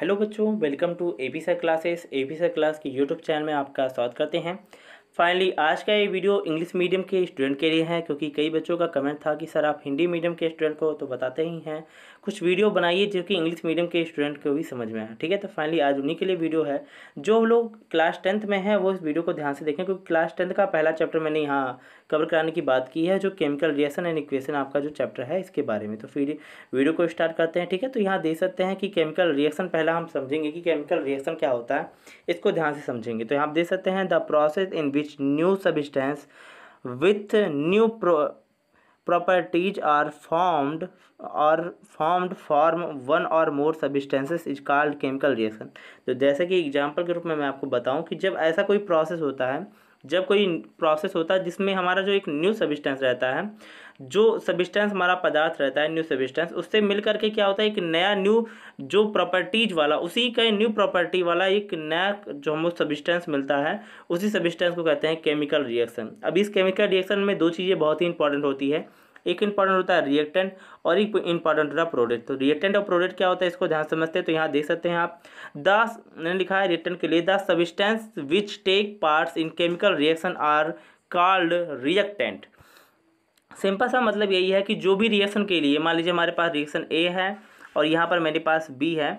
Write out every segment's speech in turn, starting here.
hello बच्चों welcome to A B sir classes A B sir class के YouTube channel में आपका स्वागत करते हैं फाइनली आज का ये वीडियो इंग्लिश मीडियम के स्टूडेंट के लिए है क्योंकि कई बच्चों का कमेंट था कि सर आप हिंदी मीडियम के स्टूडेंट को तो बताते ही हैं कुछ वीडियो बनाइए जो कि इंग्लिश मीडियम के स्टूडेंट को भी समझ में आए ठीक है तो फाइनली आज उन्हीं के लिए वीडियो है जो लोग क्लास टेंथ में हैं वो इस वीडियो को ध्यान से देखें क्योंकि क्लास टेंथ का पहला चैप्टर मैंने यहाँ कवर कराने की बात की है जो केमिकल रिएक्शन एंड इक्वेशन आपका जो चैप्टर है इसके बारे में तो फिर वीडियो को स्टार्ट करते हैं ठीक है तो यहाँ देख सकते हैं कि केमिकल रिएक्शन पहला हम समझेंगे कि केमिकल रिएक्शन क्या होता है इसको ध्यान से समझेंगे तो यहाँ देख सकते हैं the process in which new substance with new properties are formed or formed form one or more substances is called chemical reaction तो जैसे कि एग्जांपल के रूप में मैं आपको बताऊं कि जब ऐसा कोई प्रोसेस होता है जब कोई प्रोसेस होता है जिसमें हमारा जो एक न्यू सब्सटेंस रहता है जो सबिस्टेंस हमारा पदार्थ रहता है न्यू सबिस्टेंस उससे मिल करके क्या होता है एक नया न्यू जो प्रॉपर्टीज वाला उसी का न्यू प्रॉपर्टी वाला एक नया जो हमको सबिस्टेंस मिलता है उसी सबिस्टेंस को कहते हैं केमिकल रिएक्शन अब इस केमिकल रिएक्शन में दो चीज़ें बहुत ही इंपॉर्टेंट होती है एक इंपॉर्टेंट होता है रिएक्टेंट और एक इंपॉर्टेंट होता है प्रोडक्ट तो रिएक्टेंट और प्रोडक्ट क्या होता है इसको ध्यान समझते हैं तो यहाँ देख सकते हैं आप दस ने लिखा है रिएक्टेंट के लिए the substance which take parts in chemical reaction are called reactant simple सा मतलब यही है कि जो भी रिएक्शन के लिए मान लीजिए हमारे पास रिएक्शन ए है और यहाँ पर मेरे पास बी है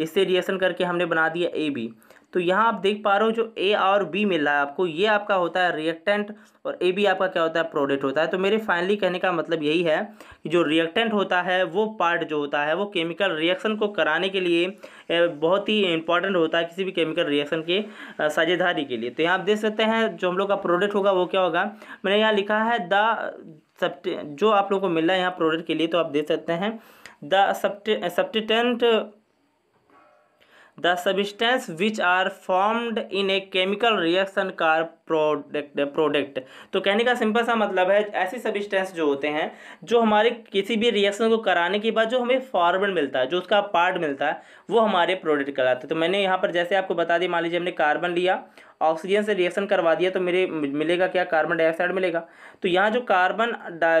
इससे रिएक्शन करके हमने बना दिया ए बी तो यहाँ आप देख पा रहे हो जो ए और बी मिल रहा है आपको ये आपका होता है रिएक्टेंट और ए बी आपका क्या होता है प्रोडक्ट होता है तो मेरे फाइनली कहने का मतलब यही है कि जो रिएक्टेंट होता है वो पार्ट जो होता है वो केमिकल रिएक्शन को कराने के लिए बहुत ही इंपॉर्टेंट होता है किसी भी केमिकल रिएक्शन के साझेदारी के लिए तो यहाँ आप देख सकते हैं जो हम लोग का प्रोडक्ट होगा वो क्या होगा मैंने यहाँ लिखा है द सब जो आप लोगों को मिल रहा है यहाँ प्रोडक्ट के लिए तो आप दे सकते हैं the substance the substance which are formed in a chemical reaction called product product तो कहने का सिंपल सा मतलब है ऐसी सबिस्टेंस जो होते हैं जो हमारे किसी भी रिएक्शन को कराने के बाद जो हमें फॉर्मेट मिलता है जो उसका पार्ट मिलता है वो हमारे प्रोडक्ट कराते हैं तो मैंने यहाँ पर जैसे आपको बता दी मान लीजिए हमने कार्बन लिया ऑक्सीजन से रिएक्शन करवा दिया तो मेरे मिलेगा क्या कार्बन डाइऑक्साइड मिलेगा तो यहाँ जो कार्बन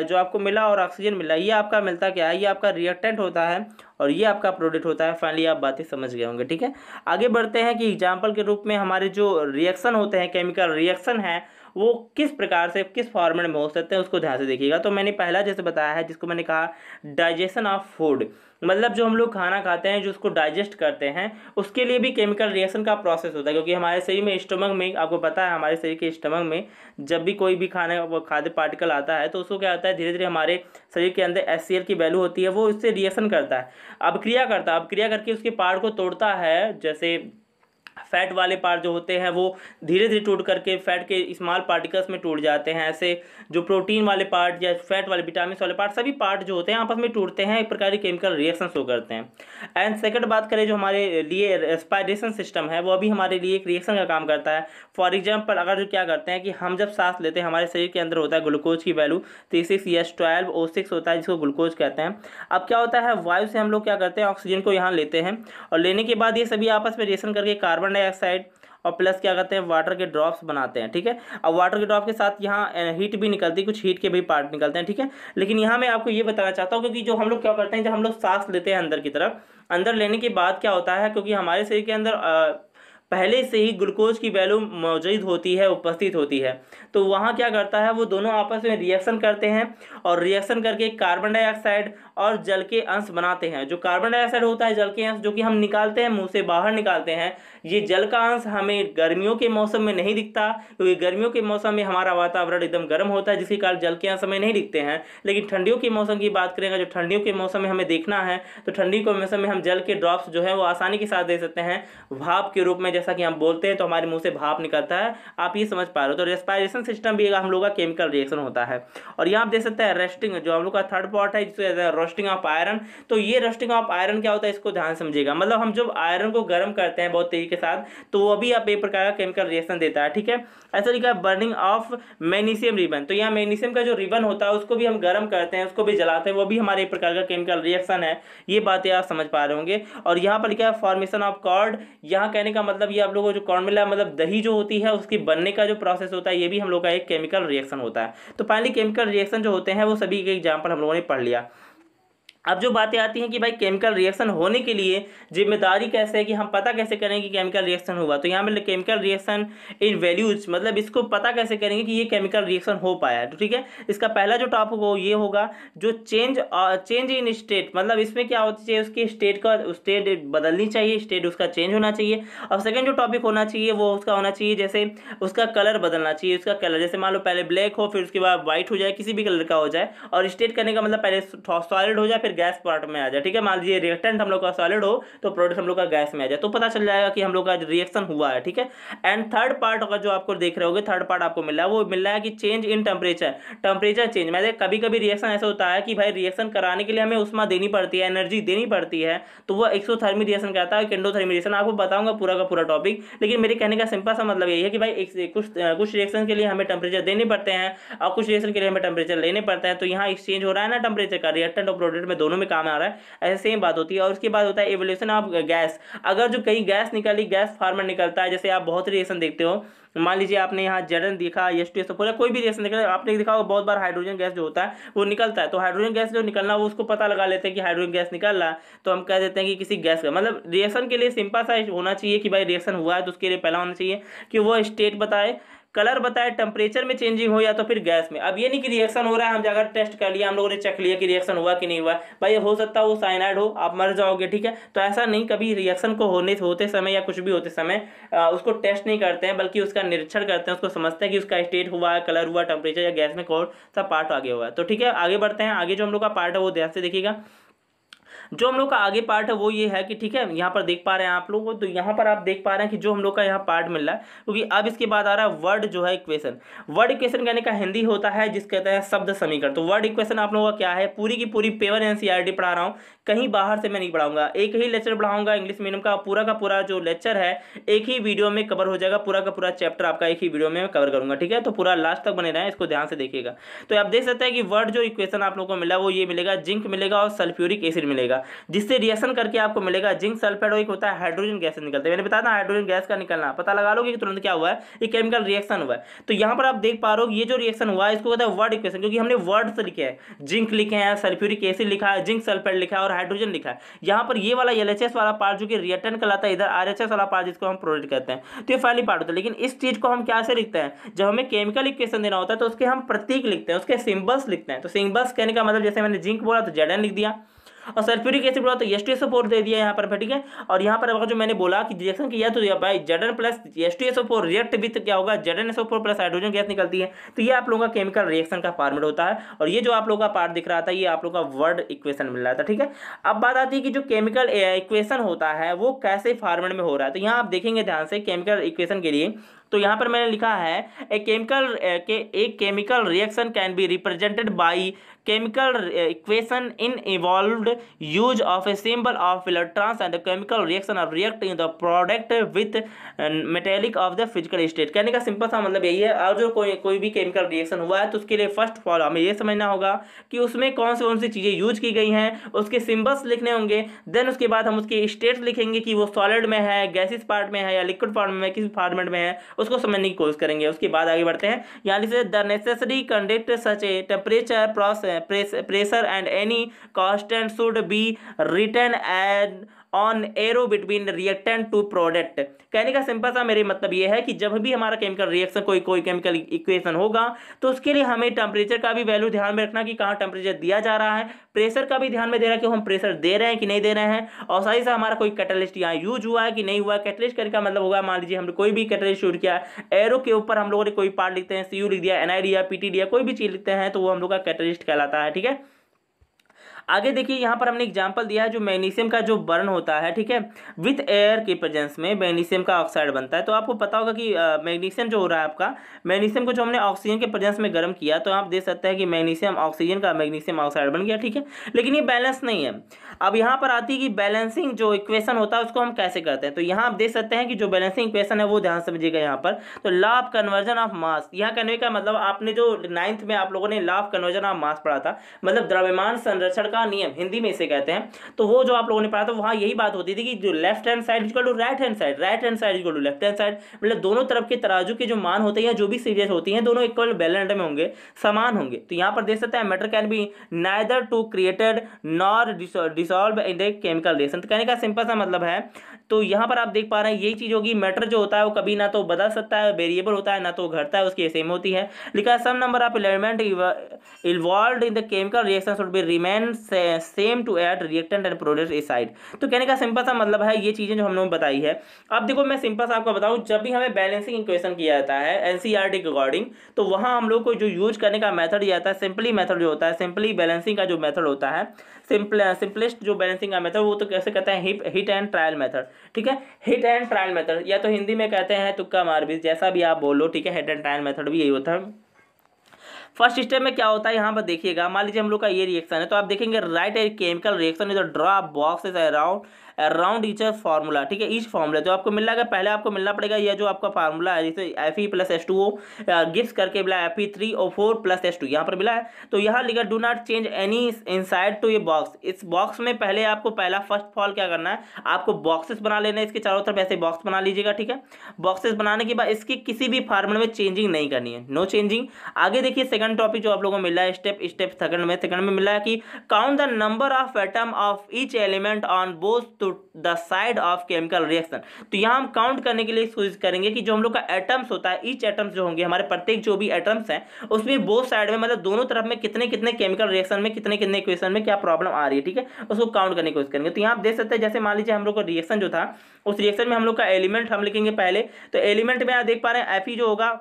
जो आपको मिला और ऑक्सीजन मिला ये आपका मिलता क्या है ये आपका रिएक्टेंट होता है और ये आपका प्रोडक्ट होता है फाइनली आप बातें समझ गए होंगे ठीक है आगे बढ़ते हैं कि एग्जाम्पल के रूप में हमारे जो रिएक्शन होते हैं केमिकल रिएक्शन है वो किस प्रकार से किस फॉर्मेट में हो सकते हैं उसको ध्यान से देखिएगा तो मैंने पहला जैसे बताया है जिसको मैंने कहा डाइजेशन ऑफ फूड मतलब जो हम लोग खाना खाते हैं जो उसको डाइजेस्ट करते हैं उसके लिए भी केमिकल रिएक्शन का प्रोसेस होता है क्योंकि हमारे शरीर में स्टमक में आपको पता है हमारे शरीर के स्टमक में जब भी कोई भी खाने खाद्य पार्टिकल आता है तो उसको क्या होता है धीरे धीरे हमारे शरीर के अंदर एस की वैल्यू होती है वो उससे रिएक्शन करता है अब क्रिया करता है अब क्रिया करके उसके पार्ट को तोड़ता है जैसे फैट वाले पार्ट जो होते हैं वो धीरे धीरे टूट करके फैट के स्मॉल पार्टिकल्स में टूट जाते हैं ऐसे जो प्रोटीन वाले पार्ट या फैट वाले विटामिन वाले पार्ट सभी पार्ट जो होते हैं आपस में टूटते हैं एक प्रकार के केमिकल रिएक्शन शो करते हैं एंड सेकंड बात करें जो हमारे लिए रेस्पायरेशन सिस्टम है वो भी हमारे लिए एक रिएक्शन का काम करता है फॉर एग्जाम्पल अगर जो क्या करते हैं कि हम जब सांस लेते हैं हमारे शरीर के अंदर होता है ग्लूकोज की value three six S twelve O six होता है जिसको ग्लूकोज कहते हैं अब क्या होता है वायु से हम लोग क्या करते हैं ऑक्सीजन को यहाँ लेते हैं और लेने के बाद ये सभी आपस में रिएक्शन करके कार्बन कार्बन डाइऑक्साइड और प्लस क्या करते हैं वाटर के ड्रॉप्स बनाते हैं ठीक है अब वाटर के ड्रॉप के साथ यहाँ हीट भी निकलती है कुछ हीट के भी पार्ट निकलते हैं ठीक है लेकिन यहाँ मैं आपको ये बताना चाहता हूँ क्योंकि जो हम लोग क्या करते हैं जब हम लोग सांस लेते हैं अंदर की तरफ अंदर लेने के बाद क्या होता है क्योंकि हमारे शरीर के अंदर आ, पहले से ही ग्लूकोज की वैल्यू मौजूद होती है उपस्थित होती है तो वहाँ क्या करता है वो दोनों आपस में रिएक्शन करते हैं और रिएक्शन करके कार्बन डाइऑक्साइड और जल के अंश बनाते हैं जो कार्बन डाइऑक्साइड होता है जल के अंश जो कि हम निकालते हैं मुंह से बाहर निकालते हैं ये जल का अंश हमें गर्मियों के मौसम में नहीं दिखता क्योंकि गर्मियों के मौसम में हमारा वातावरण एकदम गर्म होता है जिसके कारण जल के अंश हमें नहीं दिखते हैं लेकिन ठंडियों के मौसम की बात करेंगे जो ठंडियों के मौसम में हमें देखना है तो ठंडी के मौसम में हम जल के ड्रॉप्स जो है वो आसानी के साथ दे सकते हैं भाप के रूप में जैसा कि हम बोलते हैं तो हमारे मुँह से भाप निकलता है आप ये समझ पा रहे हो तो रेस्पायरेशन सिस्टम भी हम लोग का केमिकल रिएक्शन होता है और यहाँ आप देख सकते हैं रेस्टिंग जो हम लोग का थर्ड पॉट है जिसको रस्टिंग ऑफ आयरन तो ये रस्टिंग ऑफ आयरन क्या होता है इसको ध्यान समझिएगा मतलब हम जब आयरन को गर्म करते हैं बहुत तेजी के साथ तो वो भी आप एक प्रकार का केमिकल रिएक्शन देता है ठीक है ऐसा लिखा है बर्निंग ऑफ मैग्नीशियम रिबन तो यहाँ मैग्नीशियम का जो रिबन होता है उसको भी हम गर्म करते हैं उसको भी जलाते हैं वो भी हमारे एक प्रकार का केमिकल रिएक्शन है ये बातें आप समझ पा रहे होंगे और यहाँ पर लिखा है फॉर्मेशन ऑफ कॉर्ड यहाँ कहने का मतलब ये आप लोगों को जो कॉर्ड मिला मतलब दही जो होती है उसकी बनने का जो प्रोसेस होता है ये भी हम लोग का एक केमिकल रिएक्शन होता है तो पहली केमिकल रिएक्शन जो होते हैं वो सभी के एग्जाम्पल हम लोगों ने पढ़ लिया अब जो बातें आती हैं कि भाई केमिकल रिएक्शन होने के लिए जिम्मेदारी कैसे है कि हम पता कैसे करेंगे कि केमिकल रिएक्शन हुआ तो यहाँ पर केमिकल रिएक्शन इन वैल्यूज मतलब इसको पता कैसे करेंगे कि ये केमिकल रिएक्शन हो पाया है तो ठीक है इसका पहला जो टॉपिक हो ये होगा जो चेंज चेंज इन स्टेट मतलब इसमें क्या होती चाहिए उसकी स्टेट का स्टेट बदलनी चाहिए स्टेट उसका चेंज होना चाहिए और सेकेंड जो टॉपिक होना चाहिए वो उसका होना चाहिए जैसे उसका कलर बदलना चाहिए उसका कलर जैसे मान लो पहले ब्लैक हो फिर उसके बाद व्हाइट हो जाए किसी भी कलर का हो जाए और स्टेट करने का मतलब पहले सॉलिड हो जाए फिर गैस पार्ट में आ जाए ठीक है मान लीजिए रिएक्टेंट हम लोग का सॉलिड हो तो प्रोडक्ट हम लोग का गैस में आ जाए तो पता चल जाएगा कि हम लोग का रिएक्शन हुआ है ठीक है एंड थर्ड पार्ट का जो आपको देख रहे हो थर्ड पार्ट आपको मिल रहा है वो मिल रहा है कि change in temperature temperature change मैं कभी कभी रिएक्शन ऐसा होता है कि भाई रिएक्शन कराने के लिए हमें उष्मा देनी पड़ती है एनर्जी देनी पड़ती है तो वह एक्सोथर्मी रिएक्शन कहता है किंडोथर्मी रिएक्शन आपको बताऊंगा पूरा का पूरा टॉपिक लेकिन मेरे कहने का सिंपल सा मतलब यही है कि भाई कुछ कुछ रिएक्शन के लिए हमें टेम्परेचर देने पड़ते हैं और कुछ रिएक्शन के लिए हमें टेम्परेचर लेने पड़ते हैं तो यहाँ एक्सचेंज हो रहा है ना टेम्परेचर का रिएक्टेंट और प्रोडक्ट में दो दोनों में काम आ रहा है ऐसे ही बात होती है और उसके बाद होता है एवोल्यूशन ऑफ गैस अगर जो कहीं गैस निकाली गैस फार्मर निकलता है जैसे आप बहुत रिएक्शन देखते हो मान लीजिए आपने यहाँ जरन देखा एस टी एस पूरा कोई भी रिएक्शन देखा आपने देखा बहुत बार हाइड्रोजन गैस जो होता है वो निकलता है तो हाइड्रोजन गैस जो निकलना वो उसको पता लगा लेते हैं कि हाइड्रोजन गैस निकल रहा है तो हम कह देते हैं कि किसी गैस का मतलब रिएक्शन के लिए सिंपल सा होना चाहिए कि भाई रिएक्शन हुआ है तो उसके लिए पहला होना चाहिए कि वो स्टेट बताए कलर बताए टेम्परेचर में चेंजिंग हो या तो फिर गैस में अब ये नहीं कि रिएक्शन हो रहा है हम जाकर टेस्ट कर लिया हम लोगों ने चेक लिया कि रिएक्शन हुआ कि नहीं हुआ भाई हो सकता है वो साइनाइड हो आप मर जाओगे ठीक है तो ऐसा नहीं कभी रिएक्शन को होने होते समय या कुछ भी होते समय उसको टेस्ट नहीं करते हैं बल्कि उसका निरीक्षण करते हैं उसको समझते हैं कि उसका स्टेट हुआ कलर हुआ टेम्परेचर या गैस में कौन सा पार्ट आगे हुआ तो ठीक है आगे बढ़ते हैं आगे जो हम लोग का पार्ट है वो ध्यान से देखिएगा जो हम लोग का आगे पार्ट है वो ये है कि ठीक है यहाँ पर देख पा रहे हैं आप लोग को तो यहाँ पर आप देख पा रहे हैं कि जो हम लोग का यहाँ पार्ट मिल रहा है क्योंकि अब इसके बाद आ रहा है वर्ड जो है इक्वेशन वर्ड इक्वेशन कहने का हिंदी होता है जिस कहते हैं शब्द समीकरण तो वर्ड इक्वेशन आप लोगों का क्या है पूरी की पूरी पेवर एन e पढ़ा रहा हूँ कहीं बाहर से मैं नहीं पढ़ाऊंगा एक ही लेक्चर पढ़ाऊंगा इंग्लिश मीडियम का पूरा का पूरा जो लेक्चर है एक ही वीडियो में कवर हो जाएगा पूरा का पूरा चैप्टर आपका एक ही वीडियो में कवर करूंगा ठीक है तो पूरा लास्ट तक बने रहें इसको ध्यान से देखिएगा तो आप देख सकते हैं कि वर्ड जो इक्वेशन आप लोगों को मिला वो ये मिलेगा जिंक मिलेगा और सल्फ्यूरिक एसिड मिलेगा मिलेगा जिससे रिएक्शन करके आपको मिलेगा जिंक सल्फेट और एक होता है हाइड्रोजन गैस निकलता है मैंने बताया ना हाइड्रोजन गैस का निकलना पता लगा लो कि तुरंत क्या हुआ है ये केमिकल रिएक्शन हुआ है तो यहाँ पर आप देख पा रहे हो ये जो रिएक्शन हुआ है इसको कहता है वर्ड इक्वेशन क्योंकि हमने वर्ड से लिखे हैं जिंक लिखे हैं सल्फ्यूरिक एसिड लिखा है जिंक सल्फेट लिखा है और हाइड्रोजन लिखा है यहाँ पर ये वाला एल वाला पार्ट जो कि रिएटेंट कहलाता है इधर आर वाला पार्ट जिसको हम प्रोडक्ट कहते हैं तो ये फाइनली पार्ट होता है लेकिन इस चीज़ को हम क्या से लिखते हैं जब हमें केमिकल इक्वेशन देना होता है तो उसके हम प्रतीक लिखते हैं उसके सिंबल्स लिखते हैं तो सिंबल्स कहने का मतलब जैसे मैंने जिंक बोला तो जेडन लिख दिया और सल्फ्यूरिक एसिड बोला तो एस टी एसओ फोर दे दिया यहाँ पर ठीक है और यहाँ पर अगर जो मैंने बोला कि रिएक्शन किया तो भाई Zn plus S T SO four react with क्या होगा Zn SO four plus hydrogen gas निकलती है तो ये आप लोगों का केमिकल रिएक्शन का फॉर्मेट होता है और ये जो आप लोगों का पार्ट दिख रहा था ये आप लोगों का वर्ड इक्वेशन मिल रहा था ठीक है अब बात आती है कि जो केमिकल इक्वेशन होता है वो कैसे फॉर्मेट में हो रहा है तो यहाँ आप देखेंगे ध्यान से केमिकल इक्वेशन के लिए तो यहाँ पर मैंने लिखा है ए केमिकल के एक chemical reaction can be represented by equation in evolve use of a symbol of electrons and the chemical reaction of react in the product with metallic of the physical state कहने का simple सा मतलब यही है और जो कोई कोई भी केमिकल रिएक्शन हुआ है तो उसके लिए फर्स्ट ऑल हमें यह समझना होगा कि उसमें कौन सी कौन सी चीज़ें यूज की गई हैं उसके सिंबल्स लिखने होंगे देन उसके बाद हम उसके स्टेट लिखेंगे कि वो सॉलिड में है गैसिस पार्ट में है या लिक्विड फॉर्म में किस फॉर्मेट में है उसको समझने की कोशिश करेंगे उसके बाद आगे बढ़ते हैं यहाँ लिखे the necessary conduct such a temperature process pressure and any constant should be written and on arrow between reactant to product कहने का सिंपल सा मेरे मतलब ये है कि जब भी हमारा केमिकल रिएक्शन कोई कोई केमिकल इक्वेशन होगा तो उसके लिए हमें टेम्परेचर का भी वैल्यू ध्यान में रखना कि कहाँ टेम्परेचर दिया जा रहा है प्रेशर का भी ध्यान में है कि हम प्रेशर दे रहे हैं कि नहीं दे रहे हैं और साथ ही साथ हमारा कोई कैटलिस्ट यहाँ यूज हुआ है कि नहीं हुआ है कैटलिस्ट करने का मतलब होगा मान लीजिए हमने कोई भी कैटलिस्ट शूट किया एरो के ऊपर हम लोगों ने कोई पार्ट लिखते हैं सी लिख दिया एन लिख दिया पी दिया कोई भी चीज़ लिखते हैं तो वो हम लोग का कैटलिस्ट कहलाता है ठीक है आगे देखिए यहाँ पर हमने एग्जाम्पल दिया है जो मैग्नीशियम का जो बर्न होता है ठीक है विथ एयर के प्रेजेंस में मैग्नीशियम का ऑक्साइड बनता है तो आपको पता होगा कि मैग्नीशियम जो हो रहा है आपका मैग्नीशियम को जो हमने ऑक्सीजन के प्रेजेंस में गर्म किया तो आप देख सकते हैं कि मैग्नीशियम ऑक्सीजन का मैग्नीशियम ऑक्साइड बन गया ठीक है लेकिन ये बैलेंस नहीं है अब यहाँ पर आती है कि बैलेंसिंग जो इक्वेशन होता है उसको हम कैसे करते हैं तो यहाँ आप देख सकते हैं कि जो बैलेंसिंग इक्वेशन है वो ध्यान समझिएगा यहाँ पर तो law of conversion of mass यहाँ कहने का मतलब आपने जो नाइन्थ में आप लोगों ने law of conversion of mass पढ़ा था मतलब द्रव्यमान संरक्षण का नियम हिंदी में इसे कहते हैं तो वो जो आप लोगों ने पढ़ा था वहाँ यही बात होती थी कि जो left hand side is equal to right hand side right hand side is equal to left hand side मतलब दोनों तरफ के तराजू के जो मान होते हैं या जो भी सीरियस होती हैं दोनों इक्वल बैलेंड में होंगे समान होंगे तो यहाँ पर देख सकते हैं matter can be neither to created nor dis dissolve in the chemical reaction तो कहने का सिंपल सा मतलब है तो यहाँ पर आप देख पा रहे हैं यही चीज़ होगी मैटर जो होता है वो कभी ना तो बदल सकता है वेरिएबल होता है ना तो घटता है उसकी सेम होती है लिखा some number of element involve in the chemical reaction should be remain same to at reactant and produce a side तो कहने का सिंपल सा मतलब है ये चीज़ें जो हम ने बताई है अब देखो मैं सिंपल सा आपको बताऊँ जब भी हमें बैलेंसिंग इक्वेशन किया जाता है एन e के अकॉर्डिंग तो वहाँ हम लोग को जो यूज करने का मैथड यह आता है सिंपली मैथड जो होता है सिंपली बैलेंसिंग का जो मैथड होता है सिंपल सिंपलेस्ट जो बैलेंसिंग का मैथड वो तो कैसे कहते हैं हिट एंड ट्रायल मैथड ठीक है हिट एंड ट्रायल मेथड या तो हिंदी में कहते हैं तुक्का मार भी जैसा भी आप बोलो ठीक है हिट एंड ट्रायल मेथड भी यही होता है फर्स्ट स्टेप में क्या होता है यहाँ पर देखिएगा मान लीजिए हम लोग का ये रिएक्शन है तो आप देखेंगे right air chemical reaction is drop box is around around each formula ठीक है ईच फार्मूला जो आपको मिल रहा है पहले आपको मिलना पड़ेगा यह जो आपका फार्मूला है जैसे F E plus S two O gift करके मिला एफ ई थ्री और फोर प्लस एस टू यहाँ पर मिला है तो यहाँ लिखा do not change any inside to ये बॉक्स इस बॉक्स में पहले आपको पहला फर्स्ट फॉल क्या करना है आपको बॉक्सेस बना लेना है इसके चारों तरफ ऐसे बॉक्स बना लीजिएगा ठीक है बॉक्सेस बनाने के बाद इसकी किसी भी फार्मूला में चेंजिंग नहीं करनी है नो चेंजिंग आगे देखिए सेकंड टॉपिक जो आप लोगों को मिल रहा है स्टेप स्टेप सेकंड में सेकंड में मिला है कि count the number of atom of each element on both to the side of chemical reaction तो यहाँ हम काउंट करने के लिए इसको यूज करेंगे कि जो हम लोग का एटम्स होता है ईच एटम्स जो होंगे हमारे प्रत्येक जो भी एटम्स हैं उसमें बोथ साइड में मतलब दोनों तरफ में कितने कितने केमिकल रिएक्शन में कितने कितने इक्वेशन में क्या प्रॉब्लम आ रही है ठीक है उसको काउंट करने की कोशिश करेंगे तो यहाँ आप देख सकते हैं जैसे मान लीजिए हम लोग का रिएक्शन जो था उस रिएक्शन में हम लोग का एलिमेंट हम लिखेंगे पहले तो एलिमेंट में आप देख पा रहे हैं एफ जो होगा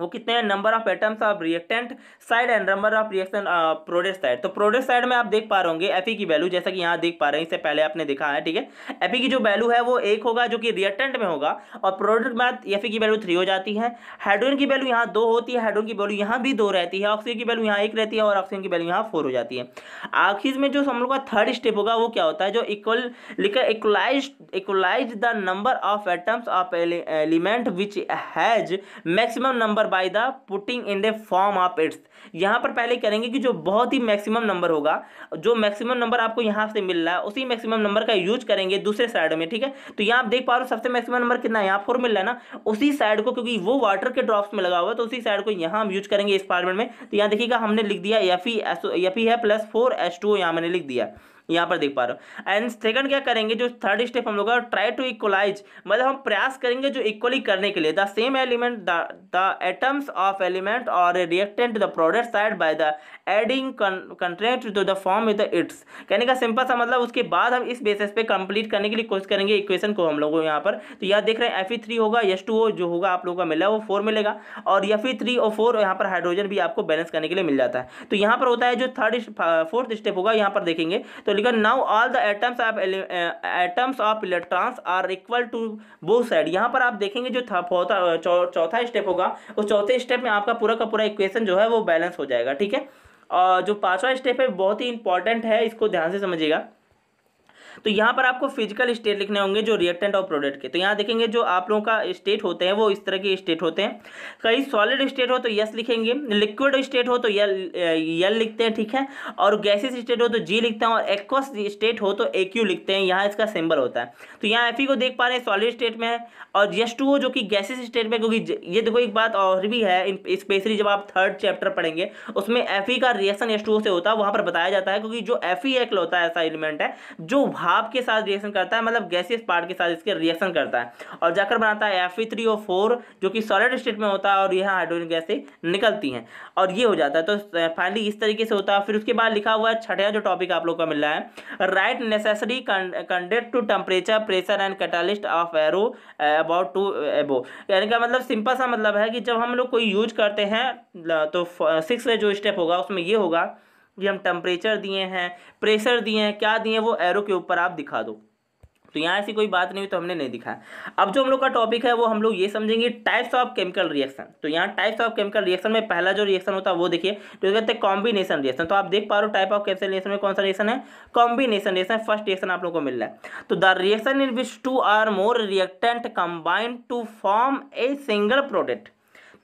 वो कितने हैं number of atoms of reactant side and number of reaction product side तो प्रोडक्ट साइड में आप देख पा रहे होंगे एफी की वैल्यू जैसा कि यहाँ देख पा रहे हैं इससे पहले आपने देखा है ठीक है एफी की जो वैल्यू है वो एक होगा जो कि रिएक्टेंट में होगा और प्रोडक्ट में एफी की वैल्यू थ्री हो जाती है हाइड्रोजन की वैल्यू यहाँ दो होती है हाइड्रोजन की वैल्यू यहाँ भी दो रहती है ऑक्सीजन की वैल्यू यहाँ एक रहती है और ऑक्सीजन की वैल्यू यहाँ फोर हो जाती है आखिर में जो हम लोग का थर्ड स्टेप होगा वो क्या होता है जो इक्वल लिखा equalize equalize the number of atoms of element which has maximum number number by the putting in the form of its यहाँ पर पहले करेंगे कि जो बहुत ही मैक्सिमम नंबर होगा जो मैक्सिमम नंबर आपको यहाँ से मिल रहा है उसी मैक्सिमम नंबर का यूज करेंगे दूसरे साइड में ठीक है तो यहाँ आप देख पा रहे हो सबसे मैक्सिमम नंबर कितना यहाँ फोर मिल रहा है ना उसी साइड को क्योंकि वो वाटर के ड्रॉप्स में लगा हुआ है तो उसी साइड को यहाँ हम यूज करेंगे इस पार्टमेंट में तो यहाँ देखिएगा हमने लिख दिया एफ ई एफ ई है प्लस फोर एस टू यहाँ मैंने लिख दिया यहाँ पर देख पा रहे हो एंड सेकंड क्या करेंगे जो थर्ड स्टेप हम लोग ट्राई टू इक्वलाइज मतलब हम प्रयास करेंगे जो इक्वली करने के लिए the same element the atoms of element और reactant to the product side by the adding content to the form with the its कहने का सिंपल सा मतलब उसके बाद हम इस बेसिस पे कंप्लीट करने के लिए कोशिश करेंगे इक्वेशन को हम लोगों यहाँ पर तो यहाँ देख रहे हैं एफ थ्री होगा एस टू जो होगा आप लोगों का मिला वो फोर मिलेगा और एफ थ्री और फोर यहाँ पर हाइड्रोजन भी आपको बैलेंस करने के लिए मिल जाता है तो यहाँ पर होता है जो थर्ड फोर्थ स्टेप होगा यहाँ पर देखेंगे तो लिखा now all the atoms of atoms of electrons are equal to both side यहाँ पर आप देखेंगे जो चौथा चौथा स्टेप होगा उस चौथे स्टेप में आपका पूरा का पूरा इक्वेशन जो है वो बैलेंस हो जाएगा ठीक है और जो पांचवा स्टेप है बहुत ही इंपॉर्टेंट है इसको ध्यान से समझिएगा तो यहाँ पर आपको फिजिकल स्टेट लिखने होंगे जो रिएक्टेंट और प्रोडक्ट के तो यहाँ देखेंगे जो आप लोगों का स्टेट होते हैं वो इस तरह के स्टेट होते हैं कहीं सॉलिड स्टेट हो तो यस लिखेंगे लिक्विड स्टेट हो तो यल यल लिखते हैं ठीक है और गैसेज स्टेट हो तो जी लिखते हैं और एक्वस स्टेट हो तो ए लिखते हैं यहाँ इसका सिंबल होता है तो यहाँ एफ को देख पा रहे हैं सॉलिड स्टेट में और यस टू जो कि गैसेज स्टेट में क्योंकि ये देखो एक बात और भी है स्पेशली जब आप थर्ड चैप्टर पढ़ेंगे उसमें एफ का रिएक्शन एस से होता है वहाँ पर बताया जाता है क्योंकि जो एफ ही एक होता है ऐसा एलिमेंट है जो भाप के साथ रिएक्शन करता है मतलब गैसियस पार्ट के साथ इसके रिएक्शन करता है और जाकर बनाता है एफ थ्री फोर जो कि सॉलिड स्टेट में होता है और यहाँ हाइड्रोजन गैसें निकलती हैं और ये हो जाता है तो फाइनली इस तरीके से होता है फिर उसके बाद लिखा हुआ है छठा जो टॉपिक आप लोग का मिल रहा है right necessary conduct to temperature pressure and catalyst of arrow about to above यानी का मतलब सिंपल सा मतलब है कि जब हम लोग कोई यूज करते हैं तो सिक्स जो स्टेप होगा उसमें ये होगा जी हम टेम्परेचर दिए हैं प्रेशर दिए हैं क्या दिए वो एरो के ऊपर आप दिखा दो तो यहाँ ऐसी कोई बात नहीं हुई तो हमने नहीं दिखाया अब जो हम लोग का टॉपिक है वो हम लोग ये समझेंगे टाइप्स ऑफ केमिकल रिएक्शन तो यहाँ टाइप्स ऑफ केमिकल रिएक्शन में पहला जो रिएक्शन होता है वो देखिए तो कहते हैं कॉम्बिनेशन रिएक्शन तो आप देख पा रहे हो टाइप ऑफ केमिकल रिएक्शन में कौन सा रिएक्शन है कॉम्बिनेशन रिएक्शन फर्स्ट रिएक्शन आप लोग को मिल रहा है तो the reaction in which two are more reactant combined to form a single product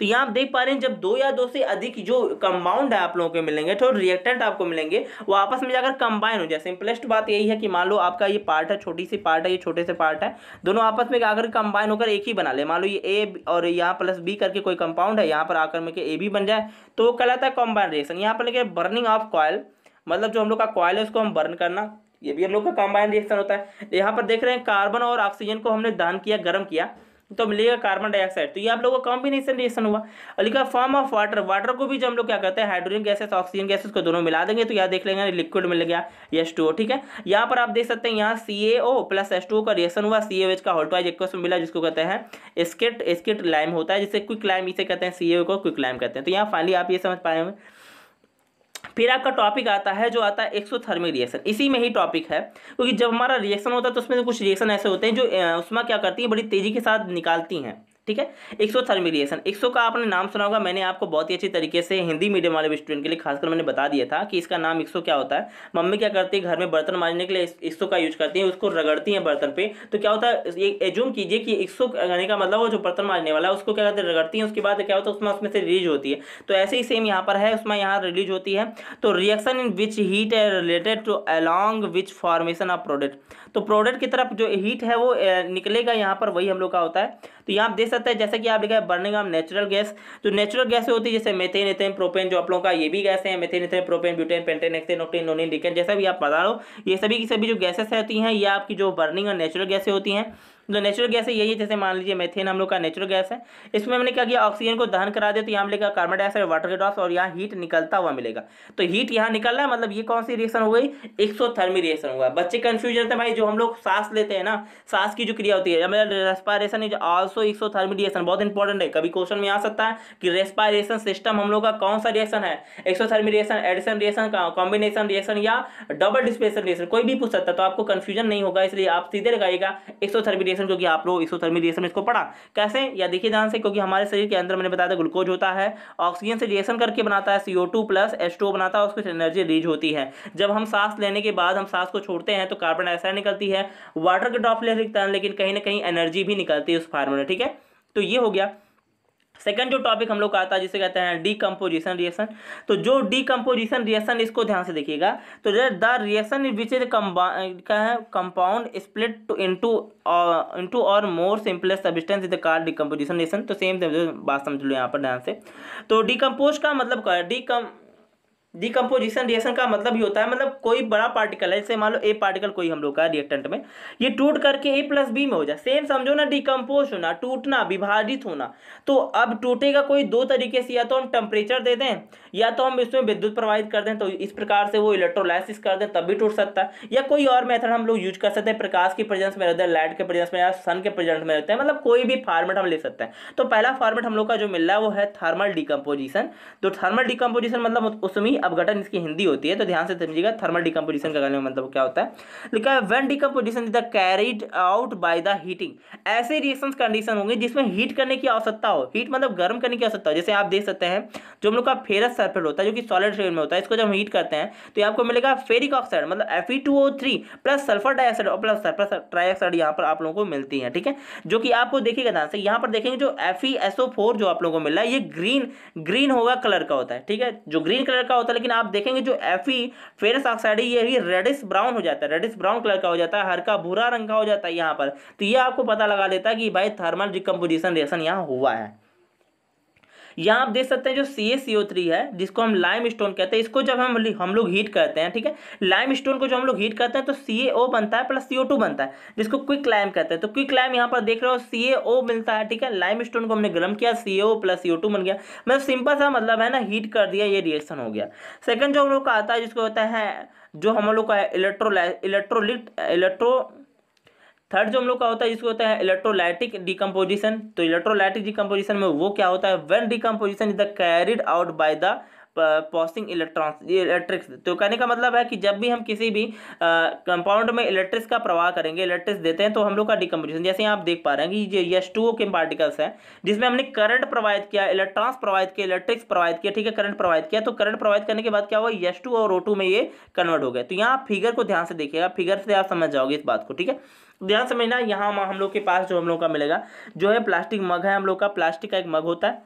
तो यहाँ आप देख पा रहे हैं जब दो या दो से अधिक जो कंपाउंड है आप लोगों के मिलेंगे तो रिएक्टेंट आपको मिलेंगे वो आपस में जाकर कंबाइन हो जाए सिंपलेस्ट बात यही है कि मान लो आपका ये पार्ट है छोटी सी पार्ट है ये छोटे से पार्ट है दोनों आपस में आकर कंबाइन होकर एक ही बना ले मान लो ये ए और यहाँ प्लस बी करके कोई कंपाउंड है यहाँ पर आकर मैं ए बी बन जाए तो वो कहलाता है कॉम्बाइन रिएक्शन यहाँ पर लेके बर्निंग ऑफ कॉयल मतलब जो हम लोग का कॉयल है उसको हम बर्न करना ये भी हम लोग का कंबाइन रिएक्शन होता है यहाँ पर देख रहे हैं कार्बन और ऑक्सीजन को हमने दान किया गर्म किया तो मिलेगा कार्बन डाइऑक्साइड तो ये आप लोगों का कॉम्बिनेशन रिएक्शन हुआ और लिखा फॉर्म ऑफ वाटर वाटर को भी जो हम लोग क्या करते हैं हाइड्रोजन गैसेस ऑक्सीजन गैसेस को दोनों मिला देंगे तो यहाँ देख लेंगे लिक्विड मिल गया एस टू ठीक है यहाँ पर आप देख सकते हैं यहाँ C A O plus S two का रिएक्शन हुआ सी एच का होल्टवाइज इक्वेशन मिला जिसको कहते हैं स्किट स्किट लाइम होता है जिसे क्विक लाइम इसे कहते हैं सी ए को क्विक लाइम कहते हैं तो यहाँ फाइनली आप ये समझ पाए होंगे फिर आपका टॉपिक आता है जो आता है एक्सोथर्मिक रिएक्शन इसी में ही टॉपिक है क्योंकि जब हमारा रिएक्शन होता है तो उसमें कुछ रिएक्शन ऐसे होते हैं जो उसमें क्या करती है बड़ी तेजी के साथ निकालती हैं ठीक है एक्सो थर्मिलिएशन एक्सो का आपने नाम सुना होगा मैंने आपको बहुत ही अच्छी तरीके से हिंदी मीडियम वाले स्टूडेंट के लिए खासकर मैंने बता दिया था कि इसका नाम एक्सो क्या होता है मम्मी क्या करती है घर में बर्तन मारने के लिए एक्सो का यूज करती है उसको रगड़ती है बर्तन पे तो क्या होता है ये एज्यूम कीजिए कि एक्सो रहने का मतलब वो जो बर्तन मारने वाला है उसको क्या करते हैं रगड़ती है उसके बाद क्या होता है उसमें उसमें से रिलीज होती है तो ऐसे ही सेम यहाँ पर है उसमें यहाँ रिलीज होती है तो reaction in which heat related to along which formation of product तो प्रोडक्ट की तरफ जो हीट है वो निकलेगा यहाँ पर वही हम लोग का होता है तो यहाँ आप देख सकते हैं जैसे कि आप लिखा है बर्निंग ऑफ नेचुरल गैस तो नेचुरल गैस होती है जैसे मेथेन एथेन प्रोपेन जो आप लोगों का ये भी गैस है methane ethane propane butane pentane hexane octane nonane decane जैसा भी आप बता लो ये सभी की सभी जो गैसेस होती हैं ये आपकी जो बर्निंग और नेचुरल गैसें होती हैं जो नेचुरल गैस है यही जैसे मान लीजिए मेथेन हम लोग का नेचुरल गैस है इसमें हमने क्या किया ऑक्सीजन को दहन करा दिया तो यहाँ मिलेगा कार्बन डाइऑक्साइड वाटर के ड्रॉप्स और यहाँ हीट निकलता हुआ मिलेगा तो हीट यहाँ निकल रहा है मतलब ये कौन सी रिएक्शन हो गई एक्सोथर्मी रिएक्शन हुआ बच्चे कन्फ्यूज रहते हैं भाई जो हम लोग सांस लेते हैं ना सांस की जो क्रिया होती है respiration is also exothermic reaction बहुत इंपॉर्टेंट है कभी क्वेश्चन में आ सकता है कि रेस्पायरेशन सिस्टम हम लोग का कौन सा रिएक्शन है exothermic reaction addition reaction combination reaction या डबल डिस्पेशन रिएक्शन कोई भी पूछ सकता तो आपको कन्फ्यूजन नहीं होगा इसलिए आप सीधे लगाइएगा एक्सोथर्मी रिएक्शन क्योंकि आप लोग इसोथर्मी रिएक्शन में इसको पढ़ा कैसे या देखिए ध्यान से क्योंकि हमारे शरीर के अंदर मैंने बताया था ग्लूकोज होता है ऑक्सीजन से रिएक्शन करके बनाता है C O two plus H two बनाता है उसको एनर्जी रिलीज होती है जब हम सांस लेने के बाद हम सांस को छोड़ते हैं तो कार्बन डाइऑक्साइड निकलती है वाटर के ड्रॉपलेट लेकिन कहीं ना कहीं एनर्जी भी निकलती है उस फार्मूले ठीक है तो ये हो गया सेकंड जो टॉपिक हम लोग का आता है जिसे कहते हैं डीकम्पोजिशन रिएक्शन तो जो डीकम्पोजिशन रिएक्शन इसको ध्यान से देखिएगा तो द रिएक्शन विच इज क्या है कंपाउंड स्प्लिट इंटू इंटू और more simplest substance is the car decomposition reaction तो सेम बात समझ लो यहाँ पर ध्यान से तो डिकम्पोज का मतलब क्या है डीकम डिकम्पोजिशन रिएक्शन का मतलब ये होता है मतलब कोई बड़ा पार्टिकल है जैसे मान लो ए पार्टिकल कोई हम लोग का रिएक्टेंट में ये टूट करके ए प्लस बी में हो जाए सेम समझो ना डिकम्पोज होना टूटना विभाजित होना तो अब टूटेगा कोई दो तरीके से या तो हम टेम्परेचर दे दें या तो हम इसमें विद्युत प्रवाहित कर दें तो इस प्रकार से वो इलेक्ट्रोलाइसिस कर दें तब भी टूट सकता है या कोई और मेथड हम लोग यूज कर सकते हैं प्रकाश की प्रेजेंस में रहते हैं लाइट के प्रेजेंस में या सन के प्रेजेंस में रहते हैं मतलब कोई भी फॉर्मेट हम ले सकते हैं तो पहला फॉर्मेट हम लोग का जो मिल रहा है वो है थर्मल डिकम्पोजिशन तो थर्मल डिकम्पोजिशन मतलब उसमें अपघटन इसकी हिंदी होती है तो ध्यान से समझिएगा थर्मल डिकम्पोजिशन का मतलब क्या होता है लिखा है when decomposition is the carried out by the heating ऐसे रिएक्शन कंडीशन होंगे जिसमें हीट करने की आवश्यकता हो हीट मतलब गर्म करने की आवश्यकता हो जैसे आप देख सकते हैं जो हम लोग का फेरस सर्फेट होता है जो कि सॉलिड शेड में होता है इसको जब हीट करते हैं तो ये आपको मिलेगा फेरिक ऑक्साइड मतलब एफ प्लस सल्फर डाइऑक्साइड और प्लस सल्फर ट्राइऑक्साइड यहाँ पर आप लोगों को मिलती है ठीक है जो कि आपको देखिएगा ध्यान से यहाँ पर देखेंगे जो एफ जो आप लोगों को मिल रहा है ये ग्रीन ग्रीन होगा कलर का होता है ठीक है जो ग्रीन कलर का होता है होता लेकिन आप देखेंगे जो एफी फेरस ऑक्साइड है ये भी रेडिस ब्राउन हो जाता है रेडिस ब्राउन कलर का हो जाता है हल्का भूरा रंग का हो जाता है यहाँ पर तो ये आपको पता लगा लेता है कि भाई थर्मल डिकम्पोजिशन रिएक्शन यहाँ हुआ है यहाँ आप देख सकते हैं जो सी ए सी ओ थ्री है जिसको हम लाइम स्टोन कहते हैं इसको जब हम हम लोग हीट करते हैं ठीक है लाइम स्टोन को जब हम लोग हीट करते हैं तो सी ए ओ बनता है प्लस सी ओ टू बनता है जिसको क्विक लाइम कहते हैं तो क्विक लाइम यहाँ पर देख रहे हो सी ए ओ मिलता है ठीक है लाइम स्टोन को हमने गर्म किया सी ओ प्लस सी ओ टू बन गया मतलब सिंपल सा मतलब है ना हीट कर दिया ये रिएक्शन हो गया सेकेंड जो हम लोग का आता है जिसको होता है जो हम लोग का इलेक्ट्रोलाइ इलेक्ट्रोलिट इलेक्ट्रो थर्ड जो हम लोग का होता है इसको होता है इलेक्ट्रोलाइटिक डिकम्पोजिशन तो इलेक्ट्रोलाइटिक डिकम्पोजिशन में वो क्या होता है when decomposition is the carried out by the passing electrons electrics तो कहने का मतलब है कि जब भी हम किसी भी कंपाउंड uh, में इलेक्ट्रिक्स का प्रवाह करेंगे इलेक्ट्रिक्स देते हैं तो हम लोग का डिकम्पोजिशन जैसे आप देख पा रहे हैं कि ये यश टू के पार्टिकल्स हैं जिसमें हमने करंट प्रोवाइड किया इलेक्ट्रॉन्स प्रोवाइड किया इलेक्ट्रिक्स प्रोवाइड किया ठीक है करंट प्रोवाइड किया तो करंट प्रोवाइड करने के बाद क्या हुआ यश टू और ओ टू में ये कन्वर्ट हो गया तो यहाँ आप फिगर को ध्यान से देखिएगा फिगर से आप समझ जाओगे इस बात को ठीक है ध्यान समझना यहाँ हम लोग के पास जो हम लोग का मिलेगा जो है प्लास्टिक मग है हम लोग का प्लास्टिक का एक मग होता है